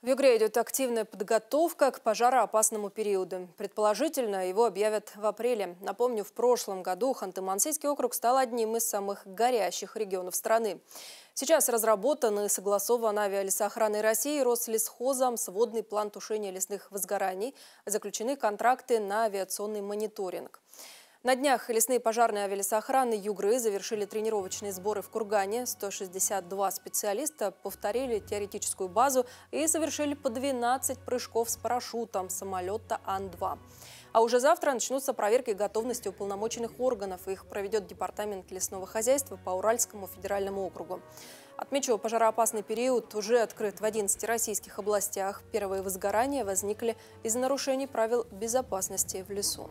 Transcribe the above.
В Югре идет активная подготовка к пожароопасному периоду. Предположительно, его объявят в апреле. Напомню, в прошлом году Ханты-Мансийский округ стал одним из самых горящих регионов страны. Сейчас разработан и согласован авиалесоохраной России Рослесхозом сводный план тушения лесных возгораний, заключены контракты на авиационный мониторинг. На днях лесные пожарные авиалесоохраны Югры завершили тренировочные сборы в Кургане. 162 специалиста повторили теоретическую базу и совершили по 12 прыжков с парашютом самолета Ан-2. А уже завтра начнутся проверки готовности уполномоченных органов. Их проведет Департамент лесного хозяйства по Уральскому федеральному округу. Отмечу, пожароопасный период уже открыт в 11 российских областях. Первые возгорания возникли из-за нарушений правил безопасности в лесу.